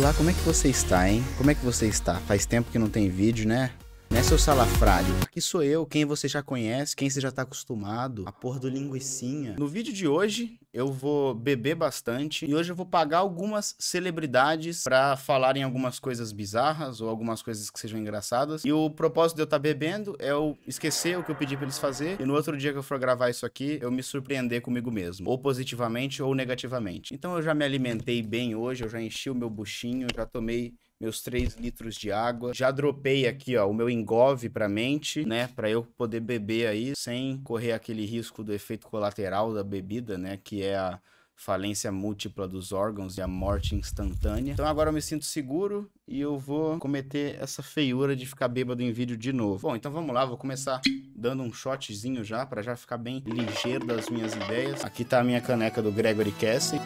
Olá, como é que você está, hein? Como é que você está? Faz tempo que não tem vídeo, né? Né, seu salafrário? Aqui sou eu, quem você já conhece, quem você já tá acostumado, a porra do linguicinha. No vídeo de hoje, eu vou beber bastante e hoje eu vou pagar algumas celebridades para falarem algumas coisas bizarras ou algumas coisas que sejam engraçadas. E o propósito de eu estar tá bebendo é eu esquecer o que eu pedi para eles fazer e no outro dia que eu for gravar isso aqui, eu me surpreender comigo mesmo, ou positivamente ou negativamente. Então eu já me alimentei bem hoje, eu já enchi o meu buchinho, já tomei meus 3 litros de água. Já dropei aqui, ó, o meu engove pra mente, né? Pra eu poder beber aí sem correr aquele risco do efeito colateral da bebida, né? Que é a falência múltipla dos órgãos e a morte instantânea. Então agora eu me sinto seguro e eu vou cometer essa feiura de ficar bêbado em vídeo de novo. Bom, então vamos lá, vou começar dando um shotzinho já, para já ficar bem ligeiro das minhas ideias. Aqui tá a minha caneca do Gregory Cassie.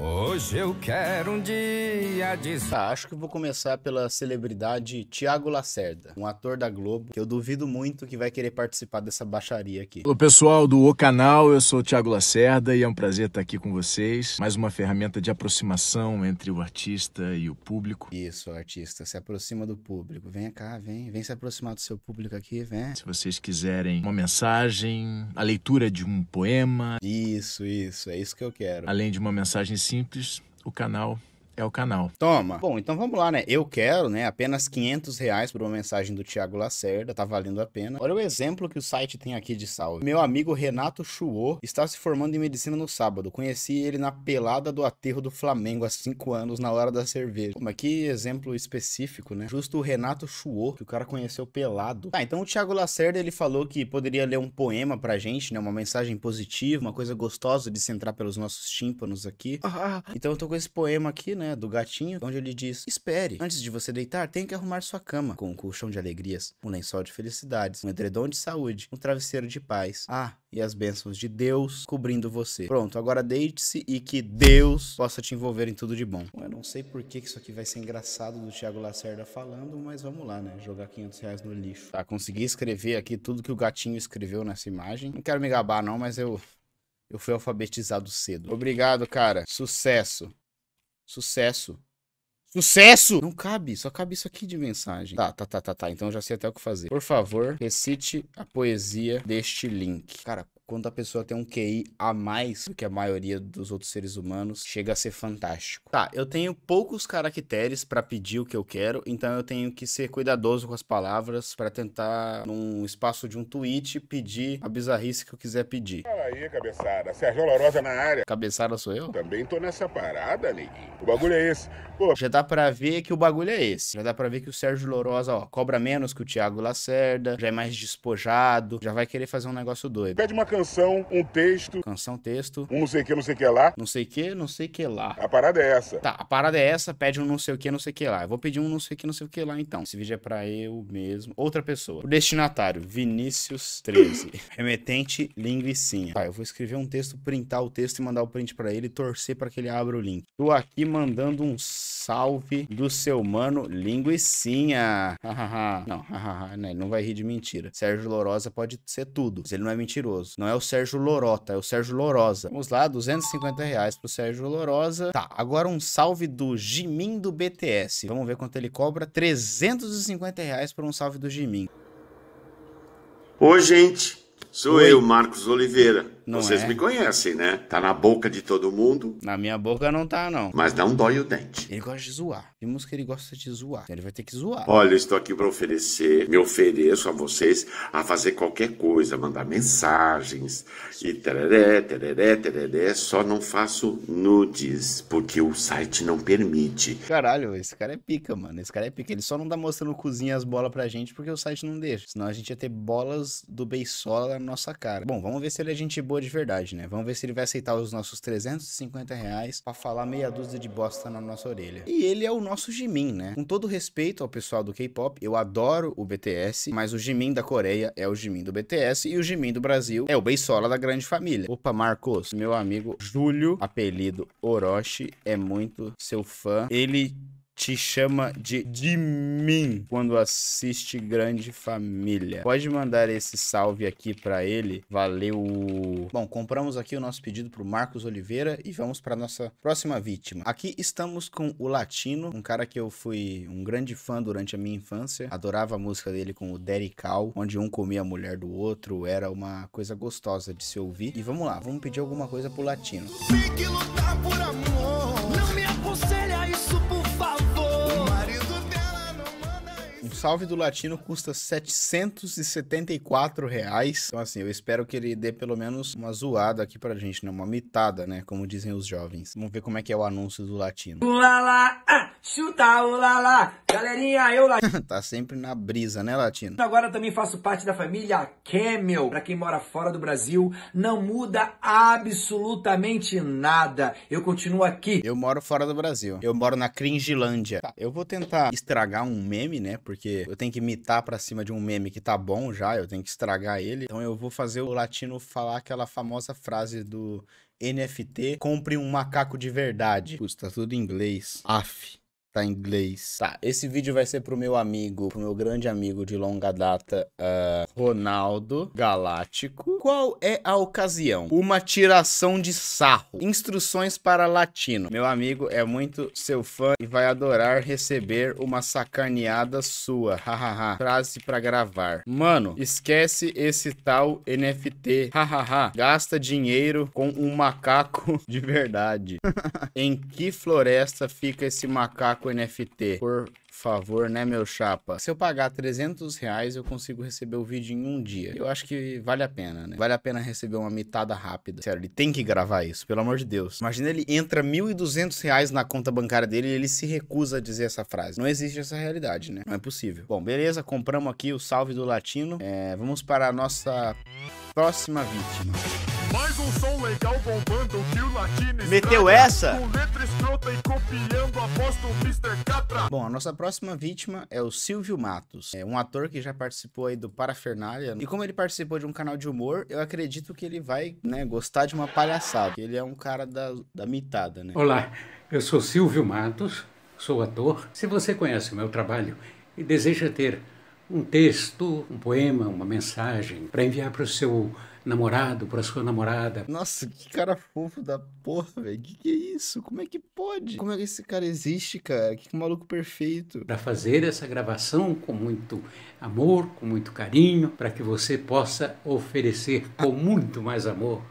Hoje eu quero um dia de. Tá, acho que vou começar pela celebridade Tiago Lacerda, um ator da Globo, que eu duvido muito que vai querer participar dessa baixaria aqui. Olá pessoal do O Canal, eu sou o Tiago Lacerda e é um prazer estar aqui com vocês. Mais uma ferramenta de aproximação entre o artista e o público. Isso, artista, se aproxima do público. Vem cá, vem, vem se aproximar do seu público aqui, vem. Se vocês quiserem uma mensagem, a leitura de um poema. Isso, isso, é isso que eu quero. Além de uma mensagem simples o canal é o canal. Toma. Bom, então vamos lá, né? Eu quero, né? Apenas 500 reais por uma mensagem do Thiago Lacerda, tá valendo a pena. Olha o exemplo que o site tem aqui de salve. Meu amigo Renato Chuô está se formando em medicina no sábado. Conheci ele na pelada do aterro do Flamengo há 5 anos, na hora da cerveja. Pô, mas que exemplo específico, né? Justo o Renato Chuô, que o cara conheceu pelado. Tá, então o Thiago Lacerda, ele falou que poderia ler um poema pra gente, né? Uma mensagem positiva, uma coisa gostosa de se entrar pelos nossos tímpanos aqui. Ah. Então eu tô com esse poema aqui, né? né, do gatinho, onde ele diz: Espere, antes de você deitar, tem que arrumar sua cama, com um colchão de alegrias, um lençol de felicidades, um edredom de saúde, um travesseiro de paz. Ah, e as bênçãos de Deus cobrindo você. Pronto, agora deite-se e que Deus possa te envolver em tudo de bom. Eu não sei por que isso aqui vai ser engraçado do Tiago Lacerda falando, mas vamos lá, né? Jogar 500 reais no lixo. Tá, consegui escrever aqui tudo que o gatinho escreveu nessa imagem. Não quero me gabar não, mas eu... Eu fui alfabetizado cedo. Obrigado, cara. Sucesso. Sucesso. Sucesso! Não cabe, só cabe isso aqui de mensagem. Tá, tá, tá, tá, tá. Então já sei até o que fazer. Por favor, recite a poesia deste link. Cara, quando a pessoa tem um QI a mais do que a maioria dos outros seres humanos, chega a ser fantástico. Tá, eu tenho poucos caracteres para pedir o que eu quero, então eu tenho que ser cuidadoso com as palavras para tentar, num espaço de um tweet, pedir a bizarrice que eu quiser pedir. Fala aí, cabeçada. Sérgio Lorosa na área. Cabeçada sou eu? Também tô nessa parada, neguinho. O bagulho é esse. Pô. Já dá pra ver que o bagulho é esse. Já dá pra ver que o Sérgio Lorosa, ó, cobra menos que o Thiago Lacerda, já é mais despojado, já vai querer fazer um negócio doido. Pede uma canção, um texto. Canção, texto. Um não sei que, não sei que lá. Não sei que, não sei que lá. A parada é essa. Tá, a parada é essa, pede um não sei o que, não sei que lá. Eu vou pedir um não sei que, não sei o que lá então. Esse vídeo é pra eu mesmo. Outra pessoa. O destinatário, Vinícius 13. Remetente, linguicinha. Tá, eu vou escrever um texto, printar o texto e mandar o print pra ele e torcer pra que ele abra o link. Tô aqui mandando um salve do seu mano linguicinha. não, não, né, não vai rir de mentira. Sérgio Lorosa pode ser tudo, mas ele não é mentiroso. Não é o Sérgio Lorota, é o Sérgio Lorosa. Vamos lá, 250 reais pro Sérgio Lorosa. Tá, agora um salve do Jimin do BTS. Vamos ver quanto ele cobra. 350 reais por um salve do Jimin. Oi, gente. Sou Oi. eu, Marcos Oliveira. Não Vocês é. me conhecem, né? Tá na boca de todo mundo. Na minha boca não tá, não. Mas não dói o dente. Ele gosta de zoar. Tem música que ele gosta de zoar. Ele vai ter que zoar. Olha, eu estou aqui para oferecer. Me ofereço a vocês a fazer qualquer coisa, mandar mensagens e tereré, tereré, tereré. Só não faço nudes, porque o site não permite. Caralho, esse cara é pica, mano. Esse cara é pica. Ele só não tá mostrando cozinha as bolas pra gente porque o site não deixa. Senão a gente ia ter bolas do Beisola na nossa cara. Bom, vamos ver se ele é gente boa boa de verdade, né? Vamos ver se ele vai aceitar os nossos 350 reais pra falar meia dúzia de bosta na nossa orelha. E ele é o nosso Jimin, né? Com todo respeito ao pessoal do K-pop, eu adoro o BTS, mas o Jimin da Coreia é o Jimin do BTS e o Jimin do Brasil é o Beisola da grande família. Opa, Marcos, meu amigo Júlio, apelido Orochi, é muito seu fã. Ele te chama de de mim quando assiste Grande Família. Pode mandar esse salve aqui para ele. Valeu. Bom, compramos aqui o nosso pedido pro Marcos Oliveira e vamos para nossa próxima vítima. Aqui estamos com o Latino, um cara que eu fui um grande fã durante a minha infância. Adorava a música dele com o Derry Cal, onde um comia a mulher do outro, era uma coisa gostosa de se ouvir. E vamos lá, vamos pedir alguma coisa pro Latino. Tem que lutar por amor. salve do Latino custa 774 reais. Então, assim, eu espero que ele dê pelo menos uma zoada aqui pra gente, né? Uma mitada, né? Como dizem os jovens. Vamos ver como é que é o anúncio do Latino. Ulala, ah, chuta, ulala. Galerinha, eu, Latino. tá sempre na brisa, né, Latino? Agora também faço parte da família Camel. Pra quem mora fora do Brasil, não muda absolutamente nada. Eu continuo aqui. Eu moro fora do Brasil. Eu moro na Cringilândia. Tá, eu vou tentar estragar um meme, né? Porque porque eu tenho que imitar para cima de um meme que tá bom já, eu tenho que estragar ele. Então eu vou fazer o latino falar aquela famosa frase do NFT, compre um macaco de verdade. Custa tá tudo em inglês. AF. Tá em inglês. Tá, esse vídeo vai ser pro meu amigo, pro meu grande amigo de longa data, uh, Ronaldo Galáctico. Qual é a ocasião? Uma tiração de sarro. Instruções para latino. Meu amigo é muito seu fã e vai adorar receber uma sacaneada sua. Hahaha. Frase para gravar. Mano, esquece esse tal NFT. Hahaha. Gasta dinheiro com um macaco de verdade. em que floresta fica esse macaco? com NFT, por favor, né, meu chapa? Se eu pagar 300 reais, eu consigo receber o vídeo em um dia. Eu acho que vale a pena, né? Vale a pena receber uma mitada rápida. Sério, ele tem que gravar isso, pelo amor de Deus. Imagina ele entra 1.200 reais na conta bancária dele e ele se recusa a dizer essa frase. Não existe essa realidade, né? Não é possível. Bom, beleza, compramos aqui o salve do latino. É, vamos para a nossa próxima vítima. Mais um som legal bombando que Meteu essa? Bom, a nossa próxima vítima é o Silvio Matos, é um ator que já participou aí do Parafernália. E como ele participou de um canal de humor, eu acredito que ele vai, né, gostar de uma palhaçada. Ele é um cara da, da mitada, né? Olá, eu sou Silvio Matos, sou ator. Se você conhece o meu trabalho e deseja ter um texto, um poema, uma mensagem para enviar para o seu namorado, para sua namorada. Nossa, que cara fofo da porra, velho. Que que é isso? Como é que pode? Como é que esse cara existe, cara? Que, que maluco perfeito. Para fazer essa gravação com muito amor, com muito carinho, para que você possa oferecer com muito mais amor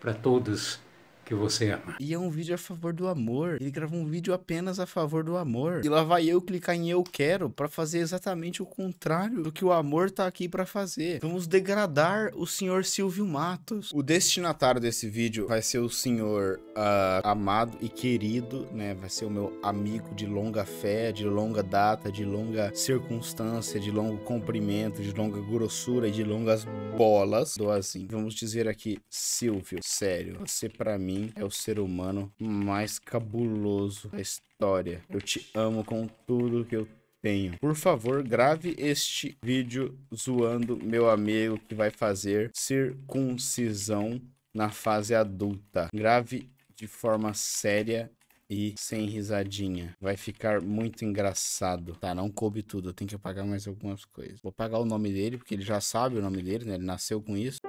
para todos que você ama. E é um vídeo a favor do amor. Ele gravou um vídeo apenas a favor do amor. E lá vai eu clicar em eu quero para fazer exatamente o contrário do que o amor tá aqui para fazer. Vamos degradar o senhor Silvio Matos. O destinatário desse vídeo vai ser o senhor uh, amado e querido, né? Vai ser o meu amigo de longa fé, de longa data, de longa circunstância, de longo comprimento, de longa grossura e de longas bolas. Do assim. Vamos dizer aqui, Silvio, sério, você para mim mim, é o ser humano mais cabuloso da história. Eu te amo com tudo que eu tenho. Por favor, grave este vídeo zoando meu amigo que vai fazer circuncisão na fase adulta. Grave de forma séria e sem risadinha. Vai ficar muito engraçado. Tá, não coube tudo. Eu tenho que apagar mais algumas coisas. Vou apagar o nome dele, porque ele já sabe o nome dele, né? Ele nasceu com isso.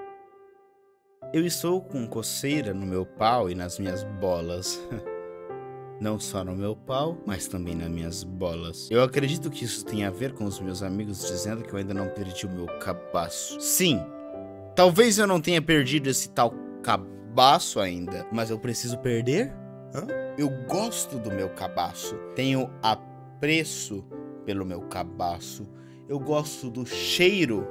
Eu estou com coceira no meu pau e nas minhas bolas. Não só no meu pau, mas também nas minhas bolas. Eu acredito que isso tem a ver com os meus amigos dizendo que eu ainda não perdi o meu cabaço. Sim, talvez eu não tenha perdido esse tal cabaço ainda, mas eu preciso perder? Hã? Eu gosto do meu cabaço. Tenho apreço pelo meu cabaço. Eu gosto do cheiro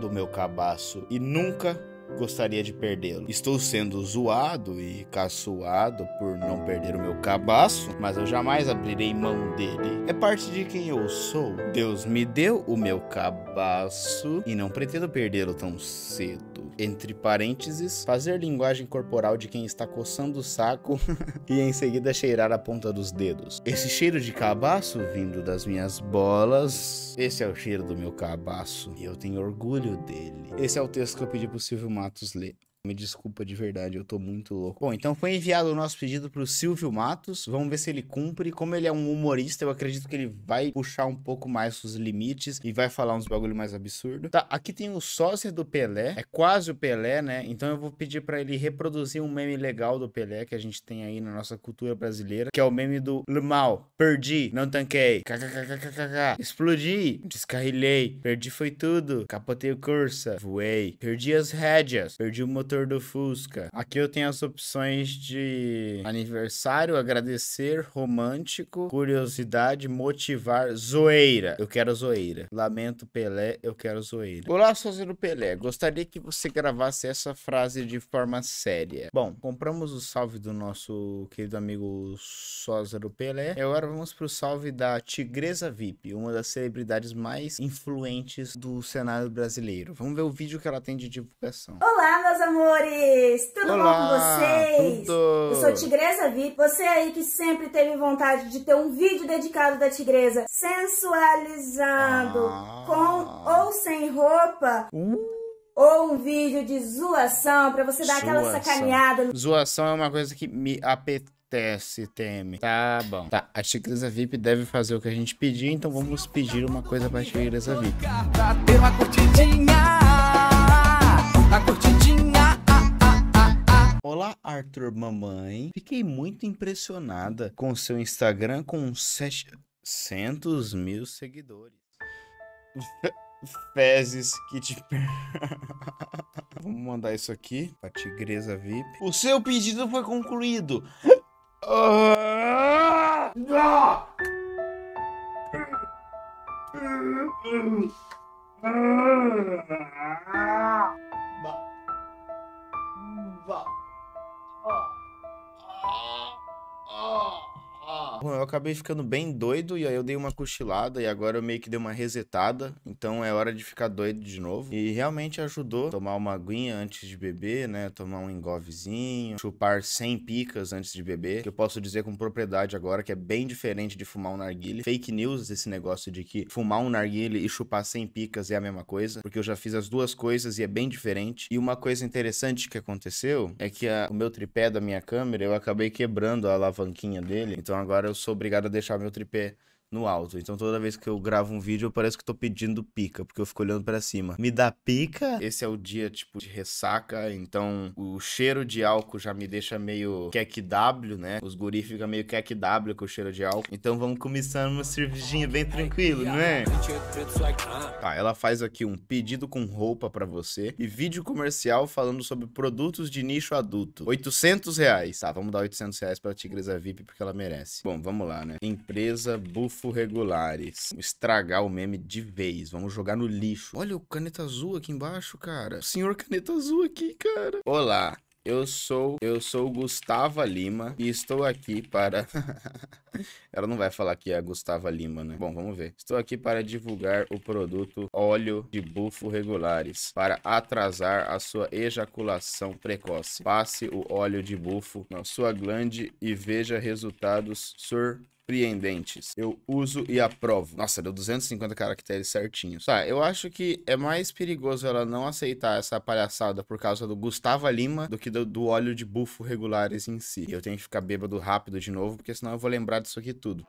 do meu cabaço e nunca gostaria de perdê-lo. Estou sendo zoado e caçoado por não perder o meu cabaço, mas eu jamais abrirei mão dele. É parte de quem eu sou. Deus me deu o meu cabaço e não pretendo perdê-lo tão cedo. Entre parênteses, fazer linguagem corporal de quem está coçando o saco e em seguida cheirar a ponta dos dedos. Esse cheiro de cabaço vindo das minhas bolas, esse é o cheiro do meu cabaço e eu tenho orgulho dele. Esse é o texto que eu pedi pro Silvio Matos lê. Me desculpa de verdade, eu tô muito louco. Bom, então foi enviado o nosso pedido pro Silvio Matos. Vamos ver se ele cumpre. Como ele é um humorista, eu acredito que ele vai puxar um pouco mais os limites e vai falar uns bagulho mais absurdo. Tá, aqui tem o sócio do Pelé. É quase o Pelé, né? Então eu vou pedir para ele reproduzir um meme legal do Pelé que a gente tem aí na nossa cultura brasileira, que é o meme do mal, perdi, não tanquei, kkkkk, explodi, descarrilei, perdi foi tudo, capotei o cursa. voei, perdi as rédeas, perdi o motor motor do Fusca. Aqui eu tenho as opções de aniversário, agradecer, romântico, curiosidade, motivar, zoeira. Eu quero zoeira. Lamento Pelé, eu quero zoeira. Olá, sócio Pelé. Gostaria que você gravasse essa frase de forma séria. Bom, compramos o salve do nosso querido amigo Sózaro Pelé. E agora vamos pro salve da Tigresa VIP, uma das celebridades mais influentes do cenário brasileiro. Vamos ver o vídeo que ela tem de divulgação. Olá, meus amores amores! Tudo Olá, bom com vocês? Tudo. Eu sou Tigresa VIP. você aí que sempre teve vontade de ter um vídeo dedicado da Tigresa sensualizando, ah. com ou sem roupa. Uh. ou um vídeo de zoação para você dar zoação. aquela sacaneada. Zoação é uma coisa que me apetece, teme. Tá bom. Tá, a Tigresa VIP deve fazer o que a gente pedir, então vamos pedir uma coisa pra Tigresa VIP. Pra ter uma curtidinha, a curtidinha. Arthur Mamãe. Fiquei muito impressionada com seu Instagram com 700 mil seguidores. fezes que te Vamos mandar isso aqui pra Tigresa VIP. O seu pedido foi concluído. Ah! Ah! 어. 어. 어. 어. Bom, eu acabei ficando bem doido e aí eu dei uma cochilada e agora eu meio que dei uma resetada. Então é hora de ficar doido de novo. E realmente ajudou tomar uma aguinha antes de beber, né? Tomar um engovezinho, chupar 100 picas antes de beber. Que eu posso dizer com propriedade agora que é bem diferente de fumar um narguile. Fake news esse negócio de que fumar um narguile e chupar 100 picas é a mesma coisa. Porque eu já fiz as duas coisas e é bem diferente. E uma coisa interessante que aconteceu é que a, o meu tripé da minha câmera eu acabei quebrando a alavanquinha dele. Então então agora eu sou obrigado a deixar meu tripé no alto. Então toda vez que eu gravo um vídeo, eu parece que eu tô pedindo pica, porque eu fico olhando para cima. Me dá pica? Esse é o dia, tipo, de ressaca, então o cheiro de álcool já me deixa meio kek né? Os guri ficam meio kek com o cheiro de álcool. Então vamos começando uma cervejinha bem tranquilo, né? Tá, ela faz aqui um pedido com roupa para você e vídeo comercial falando sobre produtos de nicho adulto. 800 reais. Tá, vamos dar 800 reais pra Tigresa VIP porque ela merece. Bom, vamos lá, né? Empresa Buff Grifo Regulares. Estragar o meme de vez. Vamos jogar no lixo. Olha o caneta azul aqui embaixo, cara. Senhor caneta azul aqui, cara. Olá, eu sou, eu sou Gustava Lima e estou aqui para... Ela não vai falar que é a Gustava Lima, né? Bom, vamos ver. Estou aqui para divulgar o produto óleo de bufo regulares para atrasar a sua ejaculação precoce. Passe o óleo de bufo na sua glande e veja resultados surpresos surpreendentes. Eu uso e aprovo. Nossa, deu 250 caracteres certinhos. Tá, eu acho que é mais perigoso ela não aceitar essa palhaçada por causa do Gustavo Lima do que do, do óleo de bufo regulares em si. Eu tenho que ficar bêbado rápido de novo, porque senão eu vou lembrar disso aqui tudo.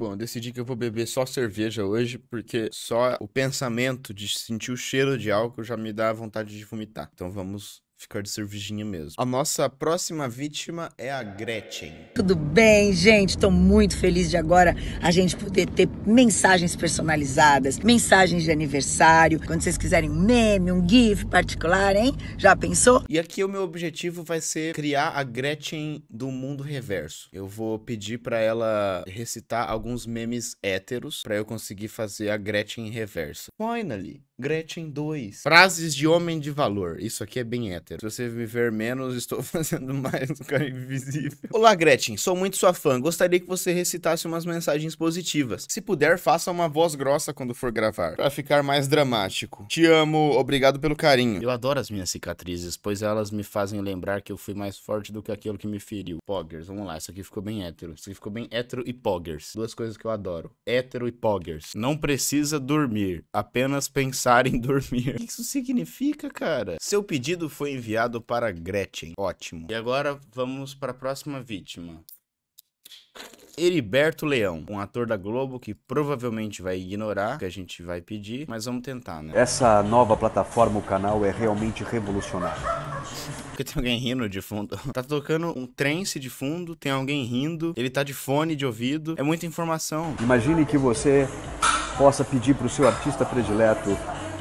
Bom, eu decidi que eu vou beber só cerveja hoje, porque só o pensamento de sentir o cheiro de álcool já me dá vontade de vomitar. Então vamos ficar de cervejinha mesmo. A nossa próxima vítima é a Gretchen. Tudo bem, gente? Estou muito feliz de agora a gente poder ter mensagens personalizadas, mensagens de aniversário, quando vocês quiserem um meme, um gif particular, hein? Já pensou? E aqui o meu objetivo vai ser criar a Gretchen do mundo reverso. Eu vou pedir para ela recitar alguns memes héteros para eu conseguir fazer a Gretchen reversa. Finally, Gretchen 2. Frases de homem de valor. Isso aqui é bem hétero. Se você me ver menos, estou fazendo mais um cara invisível. Olá, Gretchen. Sou muito sua fã. Gostaria que você recitasse umas mensagens positivas. Se puder, faça uma voz grossa quando for gravar. Pra ficar mais dramático. Te amo. Obrigado pelo carinho. Eu adoro as minhas cicatrizes, pois elas me fazem lembrar que eu fui mais forte do que aquilo que me feriu. Poggers. Vamos lá. Isso aqui ficou bem hétero. Isso aqui ficou bem hétero e poggers. Duas coisas que eu adoro. Hétero e poggers. Não precisa dormir. Apenas pensar pensar em dormir. O que isso significa, cara? Seu pedido foi enviado para Gretchen. Ótimo. E agora vamos para a próxima vítima. Heriberto Leão, um ator da Globo que provavelmente vai ignorar o que a gente vai pedir, mas vamos tentar, né? Essa nova plataforma, o canal, é realmente revolucionária. Porque tem alguém rindo de fundo. Tá tocando um trance de fundo, tem alguém rindo, ele tá de fone de ouvido, é muita informação. Imagine que você possa pedir para o seu artista predileto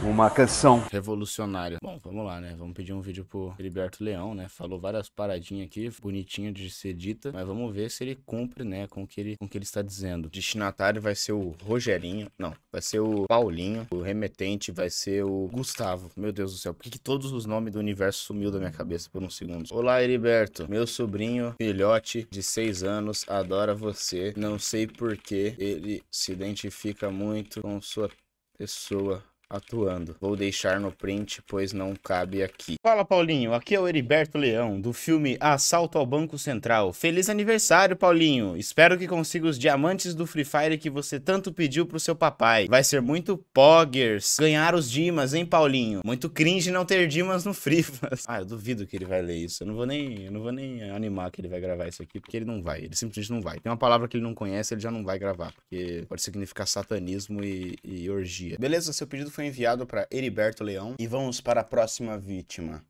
uma canção. Revolucionária. Bom, vamos lá, né? Vamos pedir um vídeo pro Heriberto Leão, né? Falou várias paradinhas aqui, bonitinho de ser dita, mas vamos ver se ele cumpre, né, com o que ele, com o que ele está dizendo. destinatário vai ser o Rogerinho, não, vai ser o Paulinho, o remetente vai ser o Gustavo. Meu Deus do céu, por que, que todos os nomes do universo sumiu da minha cabeça por uns segundos? Olá, Heriberto, meu sobrinho, filhote de seis anos, adora você. Não sei por que ele se identifica muito com sua pessoa atuando. Vou deixar no print, pois não cabe aqui. Fala, Paulinho. Aqui é o Heriberto Leão, do filme Assalto ao Banco Central. Feliz aniversário, Paulinho. Espero que consiga os diamantes do Free Fire que você tanto pediu pro seu papai. Vai ser muito poggers ganhar os dimas, hein, Paulinho? Muito cringe não ter dimas no Frivas. Ah, eu duvido que ele vai ler isso. Eu não vou nem, eu não vou nem animar que ele vai gravar isso aqui, porque ele não vai. Ele simplesmente não vai. Tem uma palavra que ele não conhece, ele já não vai gravar, porque pode significar satanismo e, e orgia. Beleza, seu pedido foi enviado para Heriberto Leão. E vamos para a próxima vítima.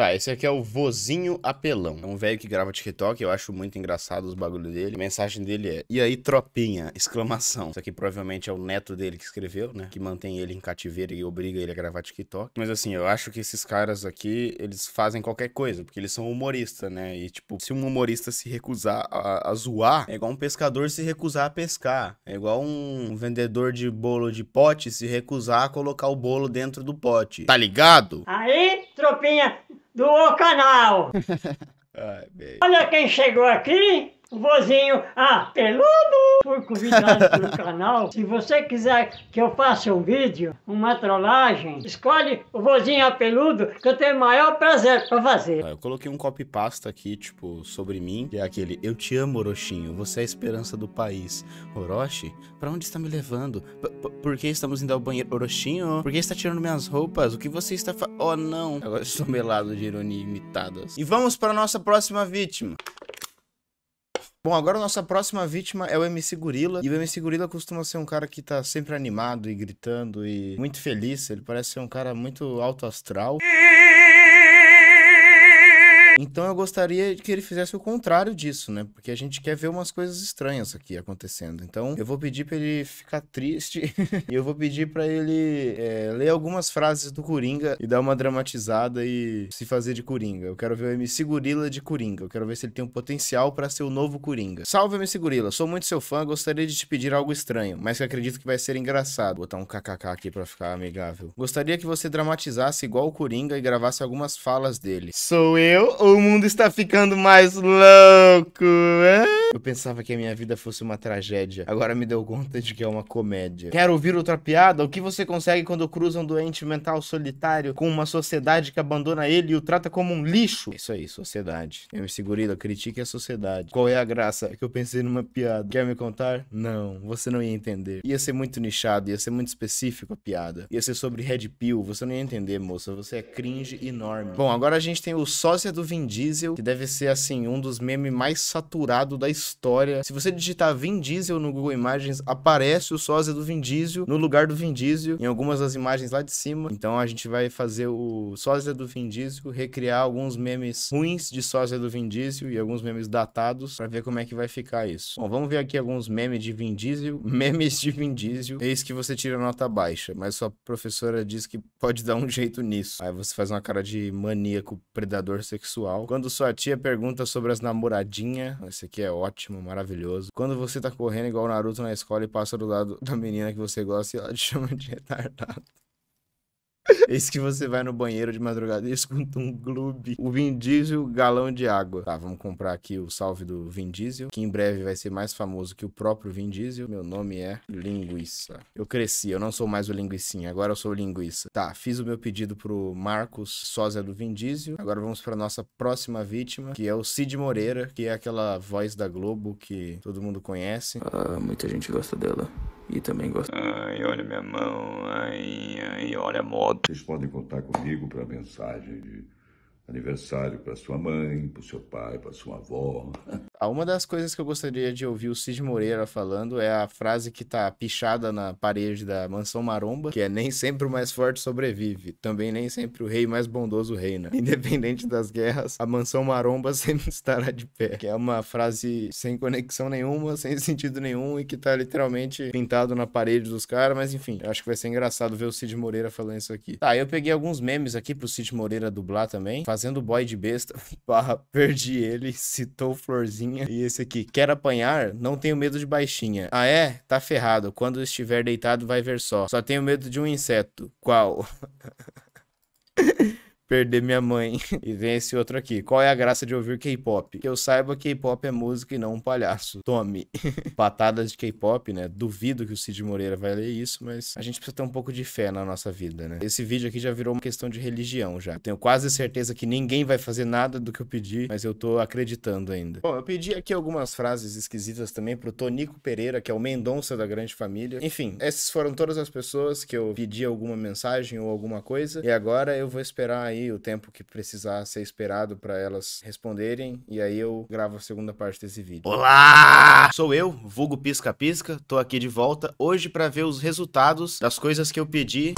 Tá, esse aqui é o Vozinho Apelão. É um velho que grava TikTok, eu acho muito engraçado os bagulhos dele. A mensagem dele é: E aí, tropinha? Exclamação. Isso aqui provavelmente é o neto dele que escreveu, né? Que mantém ele em cativeiro e obriga ele a gravar TikTok. Mas assim, eu acho que esses caras aqui, eles fazem qualquer coisa, porque eles são humoristas, né? E tipo, se um humorista se recusar a, a zoar, é igual um pescador se recusar a pescar. É igual um vendedor de bolo de pote se recusar a colocar o bolo dentro do pote. Tá ligado? Aí! tropinha do O Canal. Olha quem chegou aqui. Vozinho, apeludo foi Fui convidado pelo canal. Se você quiser que eu faça um vídeo, uma trollagem, escolhe o vozinho apeludo que eu tenho o maior prazer pra fazer. Ah, eu coloquei um copy-pasta aqui, tipo, sobre mim, que é aquele Eu te amo, Orochinho, você é a esperança do país. Orochi, pra onde está me levando? P por que estamos indo ao banheiro? Orochinho, por que está tirando minhas roupas? O que você está fa... Oh, não! Agora estou melado de ironia imitada. E vamos para nossa próxima vítima. Bom, agora a nossa próxima vítima é o MC Gorila. E o MC Gorila costuma ser um cara que tá sempre animado e gritando e muito feliz. Ele parece ser um cara muito alto astral. Então eu gostaria que ele fizesse o contrário disso, né? Porque a gente quer ver umas coisas estranhas aqui acontecendo. Então eu vou pedir para ele ficar triste e eu vou pedir para ele é, ler algumas frases do Coringa e dar uma dramatizada e se fazer de Coringa. Eu quero ver o MC Gorila de Coringa. Eu quero ver se ele tem um potencial para ser o novo Coringa. Salve MC Gorila, sou muito seu fã, gostaria de te pedir algo estranho, mas que acredito que vai ser engraçado. Vou botar um kkk aqui para ficar amigável. Gostaria que você dramatizasse igual o Coringa e gravasse algumas falas dele. Sou eu ou o mundo está ficando mais louco. Hein? É? Eu pensava que a minha vida fosse uma tragédia. Agora me deu conta de que é uma comédia. Quer ouvir outra piada? O que você consegue quando cruza um doente mental solitário com uma sociedade que abandona ele e o trata como um lixo? É isso aí, sociedade. Eu me segurei, critique a sociedade. Qual é a graça? É que eu pensei numa piada. Quer me contar? Não, você não ia entender. Ia ser muito nichado, ia ser muito específico a piada. Ia ser sobre Red Pill, você não ia entender, moça. Você é cringe enorme. Bom, agora a gente tem o sócia do Vin Vin Diesel, que deve ser, assim, um dos memes mais saturados da história. Se você digitar Vin Diesel no Google Imagens, aparece o sósia do Vin Diesel no lugar do Vin Diesel, em algumas das imagens lá de cima. Então a gente vai fazer o sósia do Vin Diesel, recriar alguns memes ruins de sósia do Vin Diesel e alguns memes datados, para ver como é que vai ficar isso. Bom, vamos ver aqui alguns memes de Vin Diesel. Memes de Vin Diesel. Eis que você tira nota baixa, mas sua professora diz que pode dar um jeito nisso. Aí você faz uma cara de maníaco predador sexual quando sua tia pergunta sobre as namoradinhas, esse aqui é ótimo, maravilhoso. Quando você tá correndo igual o Naruto na escola e passa do lado da menina que você gosta e ela te chama de retardado. Eis que você vai no banheiro de madrugada e escuta um gloob. O Vin Diesel, galão de água. Tá, vamos comprar aqui o salve do Vin Diesel, que em breve vai ser mais famoso que o próprio Vin Diesel. Meu nome é Linguiça. Eu cresci, eu não sou mais o Linguicinha, agora eu sou o Linguiça. Tá, fiz o meu pedido pro Marcos, sósia do Vin Diesel. Agora vamos pra nossa próxima vítima, que é o Cid Moreira, que é aquela voz da Globo que todo mundo conhece. Ah, muita gente gosta dela e também gosto. Ai, olha minha mão, ai, ai, olha a moto. Vocês podem contar comigo para mensagem de aniversário para sua mãe, para seu pai, para sua avó. Ah, uma das coisas que eu gostaria de ouvir o Cid Moreira falando é a frase que tá pichada na parede da Mansão Maromba, que é nem sempre o mais forte sobrevive, também nem sempre o rei mais bondoso reina. Independente das guerras, a Mansão Maromba sempre estará de pé. Que é uma frase sem conexão nenhuma, sem sentido nenhum e que tá literalmente pintado na parede dos caras, mas enfim, acho que vai ser engraçado ver o Cid Moreira falando isso aqui. Tá, eu peguei alguns memes aqui pro Cid Moreira dublar também, fazendo boy de besta, barra, perdi ele, citou florzinho baixinha. E esse aqui, quer apanhar? Não tenho medo de baixinha. Ah é? Tá ferrado. Quando estiver deitado vai ver só. Só tenho medo de um inseto. Qual? perder minha mãe. e vem esse outro aqui. Qual é a graça de ouvir K-pop? Que eu saiba, que K-pop é música e não um palhaço. Tome. Patadas de K-pop, né? Duvido que o Cid Moreira vai ler isso, mas a gente precisa ter um pouco de fé na nossa vida, né? Esse vídeo aqui já virou uma questão de religião já. tenho quase certeza que ninguém vai fazer nada do que eu pedi, mas eu tô acreditando ainda. Bom, eu pedi aqui algumas frases esquisitas também pro Tonico Pereira, que é o Mendonça da Grande Família. Enfim, essas foram todas as pessoas que eu pedi alguma mensagem ou alguma coisa. E agora eu vou esperar aí aí o tempo que precisar ser esperado para elas responderem e aí eu gravo a segunda parte desse vídeo. Olá! Sou eu, vulgo Pisca Pisca, tô aqui de volta hoje para ver os resultados das coisas que eu pedi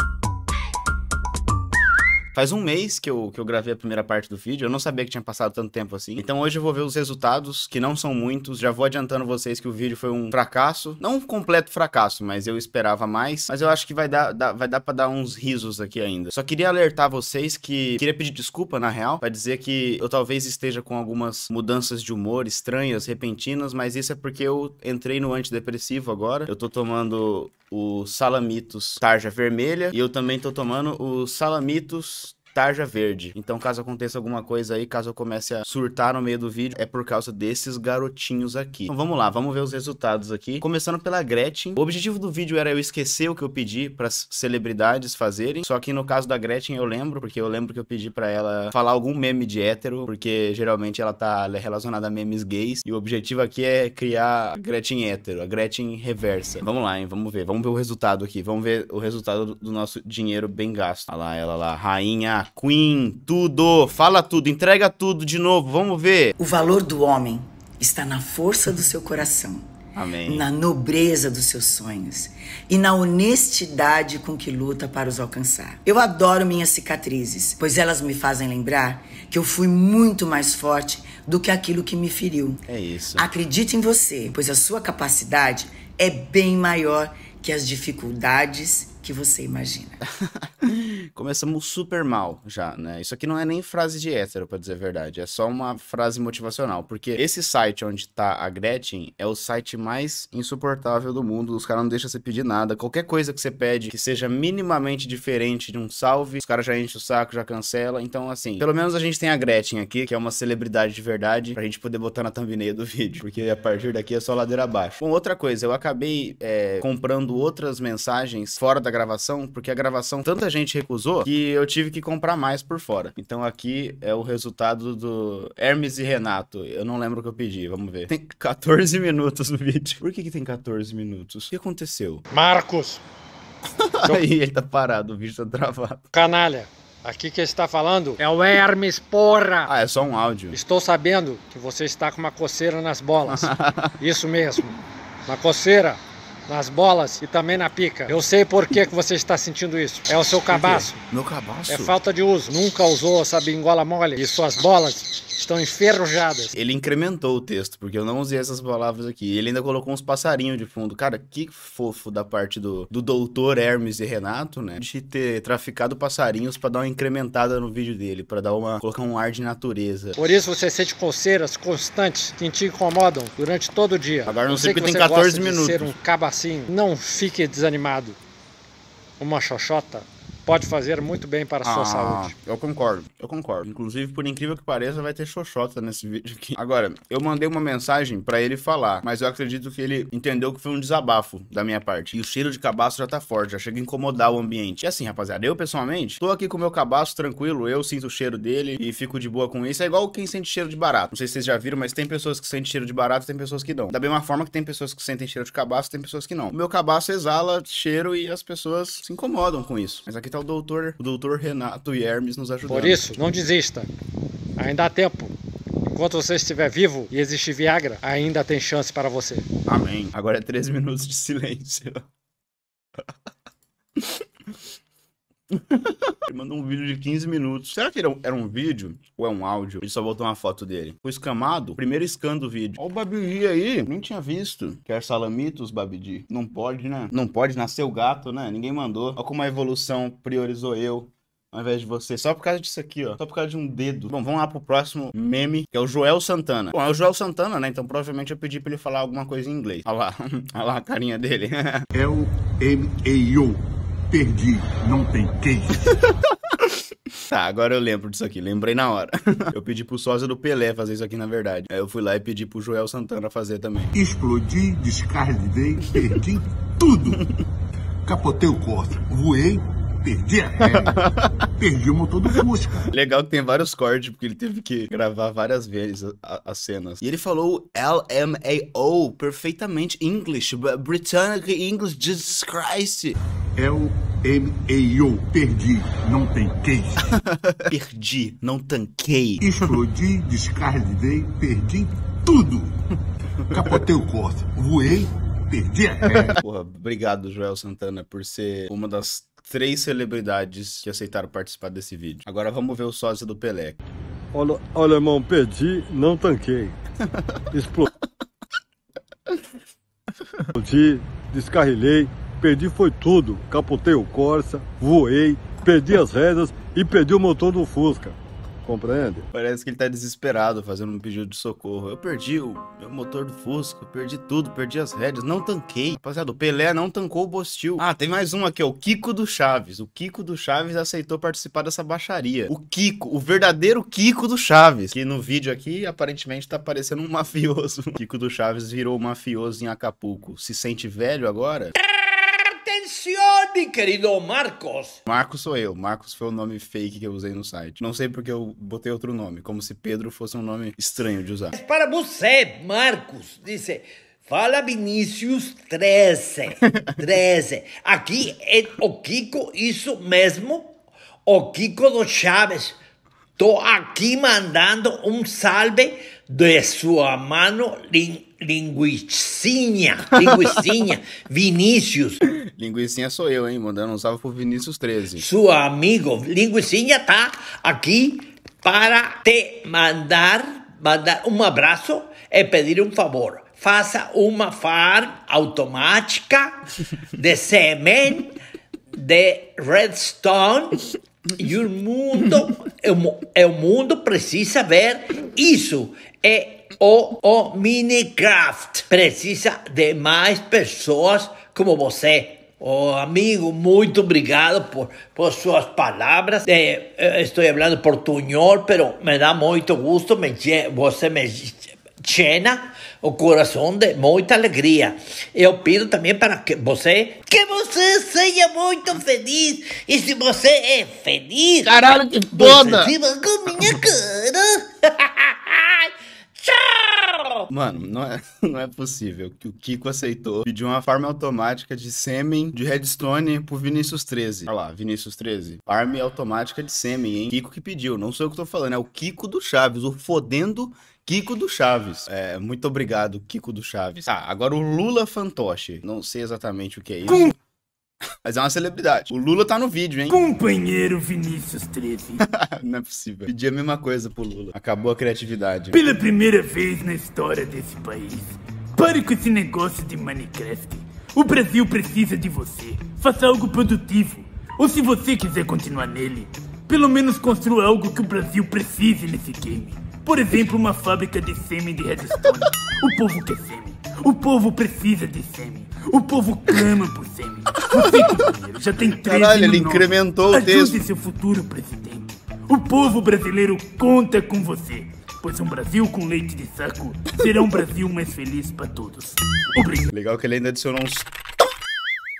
Faz um mês que eu, que eu gravei a primeira parte do vídeo, eu não sabia que tinha passado tanto tempo assim. Então hoje eu vou ver os resultados, que não são muitos. Já vou adiantando vocês que o vídeo foi um fracasso. Não um completo fracasso, mas eu esperava mais. Mas eu acho que vai dar, dá, vai dar pra dar uns risos aqui ainda. Só queria alertar vocês que... Queria pedir desculpa, na real, pra dizer que eu talvez esteja com algumas mudanças de humor estranhas, repentinas, mas isso é porque eu entrei no antidepressivo agora. Eu tô tomando o Salamitos Tarja Vermelha e eu também tô tomando o Salamitos tarja verde. Então, caso aconteça alguma coisa aí, caso eu comece a surtar no meio do vídeo, é por causa desses garotinhos aqui. Então, vamos lá, vamos ver os resultados aqui. Começando pela Gretchen. O objetivo do vídeo era eu esquecer o que eu pedi para celebridades fazerem, só que no caso da Gretchen eu lembro, porque eu lembro que eu pedi para ela falar algum meme de hétero, porque geralmente ela tá é relacionada a memes gays, e o objetivo aqui é criar a Gretchen hétero, a Gretchen reversa. Vamos lá, hein, vamos ver, vamos ver o resultado aqui, vamos ver o resultado do nosso dinheiro bem gasto. Olha lá, ela lá, rainha Queen, tudo. Fala tudo, entrega tudo de novo, vamos ver. O valor do homem está na força do seu coração. Amém. Na nobreza dos seus sonhos e na honestidade com que luta para os alcançar. Eu adoro minhas cicatrizes, pois elas me fazem lembrar que eu fui muito mais forte do que aquilo que me feriu. É isso. Acredite em você, pois a sua capacidade é bem maior que as dificuldades que você imagina. Começamos super mal já, né? Isso aqui não é nem frase de hétero, pra dizer a verdade. É só uma frase motivacional. Porque esse site onde tá a Gretchen é o site mais insuportável do mundo. Os caras não deixam você pedir nada. Qualquer coisa que você pede que seja minimamente diferente de um salve, os caras já enchem o saco, já cancela. Então, assim, pelo menos a gente tem a Gretchen aqui, que é uma celebridade de verdade, pra gente poder botar na thumbnail do vídeo. Porque a partir daqui é só ladeira abaixo. Bom, outra coisa, eu acabei é, comprando outras mensagens fora da gravação, porque a gravação tanta gente recusou que eu tive que comprar mais por fora. Então aqui é o resultado do Hermes e Renato. Eu não lembro o que eu pedi, vamos ver. Tem 14 minutos no vídeo. Por que, que tem 14 minutos? O que aconteceu? Marcos! Aí ele tá parado, o vídeo tá travado. Canalha! Aqui que está falando é o Hermes, porra! Ah, é só um áudio. Estou sabendo que você está com uma coceira nas bolas. Isso mesmo. Uma coceira nas bolas e também na pica. Eu sei por que, que você está sentindo isso. É o seu cabaço. Meu cabaço? É falta de uso. Nunca usou essa bingola mole e suas bolas estão enferrujadas. Ele incrementou o texto, porque eu não usei essas palavras aqui. Ele ainda colocou uns passarinhos de fundo. Cara, que fofo da parte do, do doutor Hermes e Renato, né? De ter traficado passarinhos para dar uma incrementada no vídeo dele, para dar uma colocar um ar de natureza. Por isso você sente coceiras constantes que te incomodam durante todo o dia. Agora não sei que tem 14 minutos. ser um cabacinho, não fique desanimado. Uma xoxota pode fazer muito bem para a sua ah, saúde. Eu concordo, eu concordo. Inclusive, por incrível que pareça, vai ter xoxota nesse vídeo aqui. Agora, eu mandei uma mensagem para ele falar, mas eu acredito que ele entendeu que foi um desabafo da minha parte. E o cheiro de cabaço já tá forte, já chega a incomodar o ambiente. E assim, rapaziada, eu pessoalmente tô aqui com o meu cabaço tranquilo, eu sinto o cheiro dele e fico de boa com isso. É igual quem sente cheiro de barato. Não sei se vocês já viram, mas tem pessoas que sentem cheiro de barato, e tem pessoas que não. Da mesma forma que tem pessoas que sentem cheiro de cabaço, tem pessoas que não. O meu cabaço exala cheiro e as pessoas se incomodam com isso. Mas aqui tá o doutor, o doutor Renato e Hermes nos ajudando. Por isso, não desista. Ainda há tempo. Enquanto você estiver vivo e existe Viagra, ainda tem chance para você. Amém. Agora é três minutos de silêncio. ele mandou um vídeo de 15 minutos. Será que era é um, era um vídeo ou é um áudio? Ele só botou uma foto dele. Foi escamado, primeiro scan do vídeo. Olha o Babidi aí. Nem tinha visto. Quer é salamitos, Babidi? Não pode, né? Não pode nascer o gato, né? Ninguém mandou. Olha como a evolução priorizou eu ao invés de você. Só por causa disso aqui, ó. Só por causa de um dedo. Bom, vamos lá pro próximo meme, que é o Joel Santana. Bom, é o Joel Santana, né? Então provavelmente eu pedi pra ele falar alguma coisa em inglês. Olha lá, olha lá a carinha dele. L-M-A-O. perdi, não tem queijo. Tá, agora eu lembro disso aqui, lembrei na hora. eu pedi pro sósia do Pelé fazer isso aqui, na verdade. Aí eu fui lá e pedi pro Joel Santana fazer também. Explodi, descarguei, perdi tudo. Capotei o corte, voei, perdi a régua. perdi o motor do Fusca. Legal que tem vários cortes, porque ele teve que gravar várias vezes as cenas. E ele falou LMAO perfeitamente English, Britannic English, Jesus Christ. LMAO, M-A-O. Perdi, não tanquei. perdi, não tanquei. Explodi, descarguei, perdi tudo. Capotei o corte, voei, perdi a Porra, obrigado, Joel Santana, por ser uma das três celebridades que aceitaram participar desse vídeo. Agora vamos ver o sósia do Pelé. Olha, olha irmão, perdi, não tanquei. Explodi, descarrilei, perdi foi tudo. Capotei o Corsa, voei, perdi as rédeas e perdi o motor do Fusca. Compreende? Parece que ele tá desesperado fazendo um pedido de socorro. Eu perdi o meu motor do Fusca, perdi tudo, perdi as rédeas, não tanquei. Rapaziada, o Pelé não tancou o Bostil. Ah, tem mais um aqui, ó, o Kiko do Chaves. O Kiko do Chaves aceitou participar dessa baixaria. O Kiko, o verdadeiro Kiko do Chaves, que no vídeo aqui aparentemente tá parecendo um mafioso. O Kiko do Chaves virou mafioso em Acapulco. Se sente velho agora? Mencione, querido Marcos. Marcos sou eu. Marcos foi o nome fake que eu usei no site. Não sei porque eu botei outro nome, como se Pedro fosse um nome estranho de usar. É para você, Marcos, disse. Fala Vinícius 13. 13. Aqui é o Kiko, isso mesmo. O Kiko do Chaves. Tô aqui mandando um salve de sua mano lin, linguicinha, linguicinha, Vinícius. Linguicinha sou eu, hein? Mandando um salve pro Vinícius 13. Sua amigo, linguicinha tá aqui para te mandar, mandar um abraço e pedir um favor. Faça uma farm automática de semen de redstone e o mundo, o, o mundo precisa ver isso é o, o Minecraft. Precisa de mais pessoas como você. Oh, amigo, muito obrigado por, por suas palavras. Eh, estou falando por Tunhor, mas me dá muito gosto. Me, você me llena o coração de muita alegria. Eu pido também para que você que você seja muito feliz. E se você é feliz, caralho que dona, se com minha cara. Mano, não é, não é possível que o Kiko aceitou pedir uma farm automática de sêmen de redstone pro Vinícius 13. Olha lá, Vinícius 13. Farm automática de sêmen, hein? Kiko que pediu, não sou eu que tô falando, é o Kiko do Chaves, o fodendo Kiko do Chaves. É, muito obrigado, Kiko do Chaves. Ah, agora o Lula Fantoche. Não sei exatamente o que é isso. Mas é uma celebridade. O Lula tá no vídeo, hein? Companheiro Vinícius 13. Não é possível. Pedi a mesma coisa pro Lula. Acabou a criatividade. Pela primeira vez na história desse país, pare com esse negócio de Minecraft. O Brasil precisa de você. Faça algo produtivo. Ou se você quiser continuar nele, pelo menos construa algo que o Brasil precise nesse game. Por exemplo, uma fábrica de sêmen de redstone. O povo quer sêmen. O povo precisa de sêmen. O povo clama por Semi. Você já tem três Caralho, ele incrementou Ajude o texto. Ajude seu futuro presidente. O povo brasileiro conta com você. Pois um Brasil com leite de saco será um Brasil mais feliz para todos. Obrigado. Legal que ele ainda adicionou uns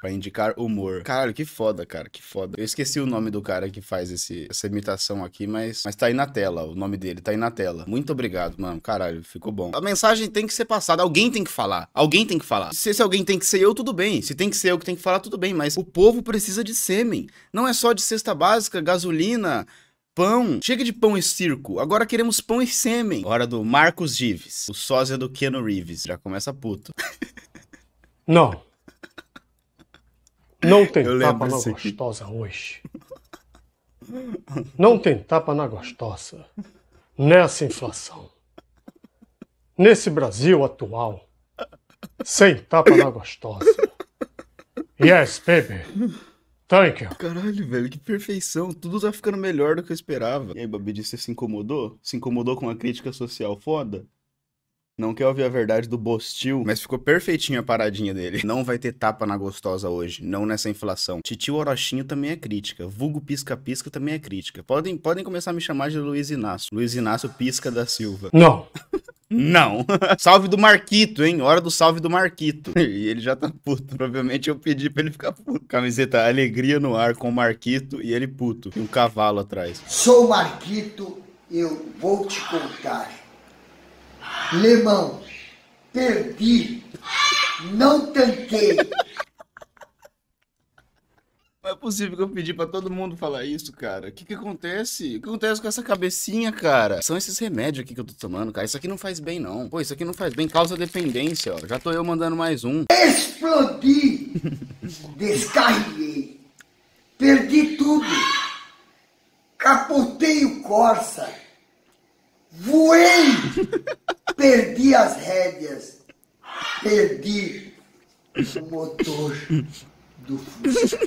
Pra indicar humor. Caralho, que foda, cara, que foda. Eu esqueci o nome do cara que faz esse, essa imitação aqui, mas, mas tá aí na tela, o nome dele tá aí na tela. Muito obrigado, mano. Caralho, ficou bom. A mensagem tem que ser passada, alguém tem que falar. Alguém tem que falar. Se, esse alguém tem que ser eu, tudo bem. Se tem que ser eu que tem que falar, tudo bem. Mas o povo precisa de sêmen. Não é só de cesta básica, gasolina, pão. Chega de pão e circo, agora queremos pão e sêmen. Hora do Marcos Gives, o sósia do Keanu Reeves. Já começa puto. Não. Não tem eu tapa na gostosa hoje. Não tem tapa na gostosa. Nessa inflação. Nesse Brasil atual. Sem tapa na gostosa. Yes, baby. Thank you. Caralho, velho, que perfeição. Tudo tá ficando melhor do que eu esperava. E aí, Babidi, você se incomodou? Se incomodou com a crítica social foda? Não quer ouvir a verdade do Bostil, mas ficou perfeitinha a paradinha dele. Não vai ter tapa na gostosa hoje, não nessa inflação. Titio Orochinho também é crítica. Vulgo Pisca Pisca também é crítica. Podem, podem começar a me chamar de Luiz Inácio. Luiz Inácio Pisca da Silva. Não. Não. salve do Marquito, hein? Hora do salve do Marquito. E ele já tá puto. Provavelmente eu pedi pra ele ficar puto. Camiseta Alegria no ar com o Marquito e ele puto. E um cavalo atrás. Sou o Marquito, eu vou te contar. Lemão, perdi, não tanquei. Não é possível que eu pedi para todo mundo falar isso, cara. O que que acontece? O que acontece com essa cabecinha, cara? São esses remédios aqui que eu tô tomando, cara. Isso aqui não faz bem, não. Pô, isso aqui não faz bem. Causa dependência, ó. Já tô eu mandando mais um. Explodi! Descarreguei. Perdi tudo. Capotei o Corsa. Voei! Perdi as rédeas. Perdi o motor do Fusca.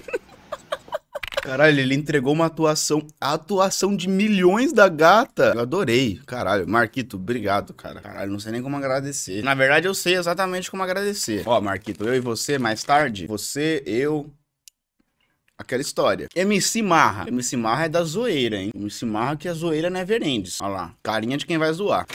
Caralho, ele entregou uma atuação, a atuação de milhões da gata. Eu adorei, caralho. Marquito, obrigado, cara. Caralho, não sei nem como agradecer. Na verdade, eu sei exatamente como agradecer. Ó, Marquito, eu e você, mais tarde, você, eu, aquela história. MC Marra. MC Marra é da zoeira, hein? MC Marra que a é zoeira é né, verendes. Olha lá, carinha de quem vai zoar.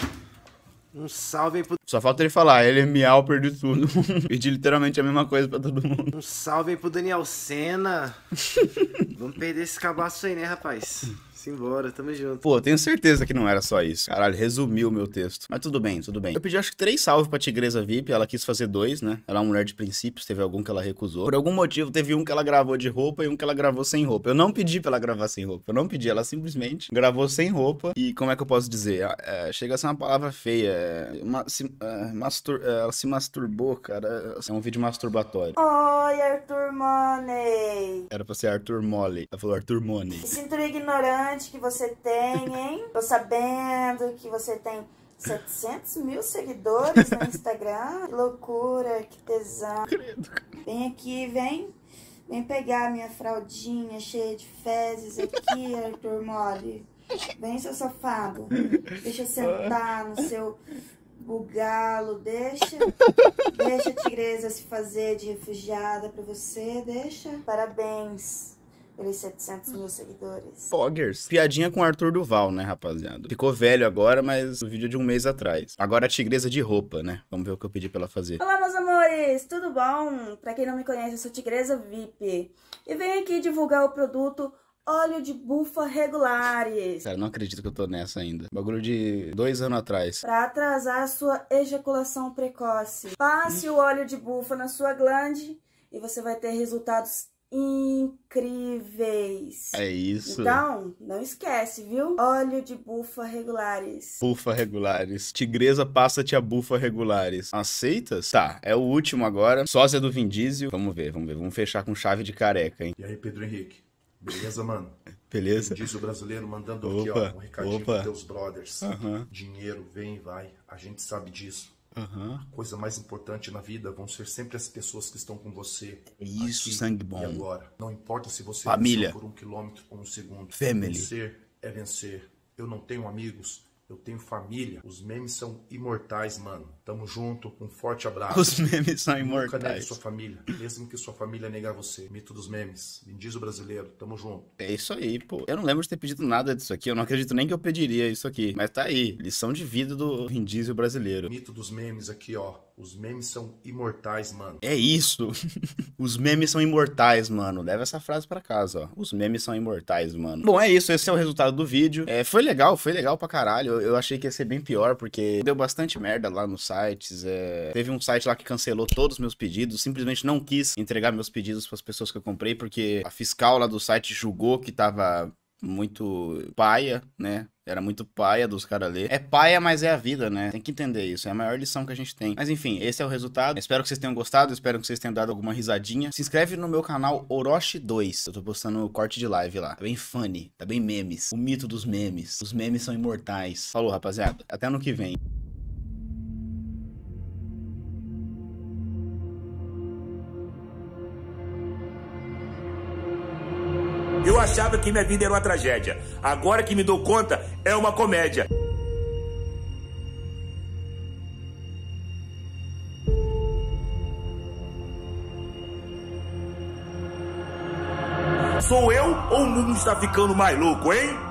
Um salve aí pro. Só falta ele falar, ele é miau, perdi tudo. Pedi literalmente a mesma coisa pra todo mundo. Um salve aí pro Daniel Senna. Vamos perder esse cabaço aí, né, rapaz? Simbora, tamo junto. Pô, tenho certeza que não era só isso. Caralho, resumiu o meu texto. Mas tudo bem, tudo bem. Eu pedi acho que três salvos pra Tigresa VIP. Ela quis fazer dois, né? Ela é uma mulher de princípios, teve algum que ela recusou. Por algum motivo, teve um que ela gravou de roupa e um que ela gravou sem roupa. Eu não pedi pra ela gravar sem roupa. Eu não pedi, ela simplesmente gravou sem roupa. E como é que eu posso dizer? Ah, é, chega a ser uma palavra feia. É, uma, se, é, mastur, é, ela se masturbou, cara. É um vídeo masturbatório. Oi, Arthur Money. Era pra ser Arthur Mole. Ela falou Arthur Money. Me sinto ignorante importante que você tem, hein? Tô sabendo que você tem 700 mil seguidores no Instagram. Que loucura, que tesão. Vem aqui, vem. Vem pegar minha fraldinha cheia de fezes aqui, Arthur Mole. Vem, seu safado. Deixa eu sentar no seu bugalo. Deixa. Deixa a tigresa se fazer de refugiada pra você. Deixa. Parabéns pelos 700 mil seguidores. Poggers. Piadinha com Arthur Duval, né, rapaziada? Ficou velho agora, mas o vídeo é de um mês atrás. Agora a tigresa de roupa, né? Vamos ver o que eu pedi pra ela fazer. Olá, meus amores! Tudo bom? Pra quem não me conhece, eu sou Tigresa VIP. E venho aqui divulgar o produto óleo de bufa regulares. Cara, não acredito que eu tô nessa ainda. Bagulho de dois anos atrás. Pra atrasar a sua ejaculação precoce. Passe hum. o óleo de bufa na sua glande e você vai ter resultados incríveis. É isso. Então, não esquece, viu? Óleo de bufa regulares. Bufa regulares. Tigresa passa-te a bufa regulares. Aceitas? Tá, é o último agora. Sósia do Vin Diesel. Vamos ver, vamos ver. Vamos fechar com chave de careca, hein? E aí, Pedro Henrique? Beleza, mano? Beleza. Diz o brasileiro mandando opa, aqui, ó, um recadinho opa. pros teus brothers. Uhum. Dinheiro vem e vai. A gente sabe disso. Uhum. A coisa mais importante na vida vão ser sempre as pessoas que estão com você. É isso, aqui, sangue bom. E agora. Não importa se você Família. por um quilômetro ou um segundo. Family. Vencer é vencer. Eu não tenho amigos, eu tenho família. Os memes são imortais, mano. Tamo junto. Um forte abraço. Os memes são imortais. Nunca negue sua família. Mesmo que sua família negar você. Mito dos memes. Bendiz o brasileiro. Tamo junto. É isso aí, pô. Eu não lembro de ter pedido nada disso aqui. Eu não acredito nem que eu pediria isso aqui. Mas tá aí. Lição de vida do Vin brasileiro. Mito dos memes aqui, ó os memes são imortais, mano. É isso. Os memes são imortais, mano. Leva essa frase para casa, ó. Os memes são imortais, mano. Bom, é isso. Esse é o resultado do vídeo. É, foi legal, foi legal pra caralho. Eu, eu, achei que ia ser bem pior, porque deu bastante merda lá nos sites. É... Teve um site lá que cancelou todos os meus pedidos. Simplesmente não quis entregar meus pedidos pras pessoas que eu comprei, porque a fiscal lá do site julgou que tava muito paia, né? Era muito paia dos caras ler. É paia, mas é a vida, né? Tem que entender isso. É a maior lição que a gente tem. Mas enfim, esse é o resultado. Espero que vocês tenham gostado. Espero que vocês tenham dado alguma risadinha. Se inscreve no meu canal Orochi 2. Eu tô postando o corte de live lá. Tá bem funny. Tá bem memes. O mito dos memes. Os memes são imortais. Falou, rapaziada. Até ano que vem. achava que minha vida era uma tragédia. Agora que me dou conta, é uma comédia. Sou eu ou o mundo está ficando mais louco, hein?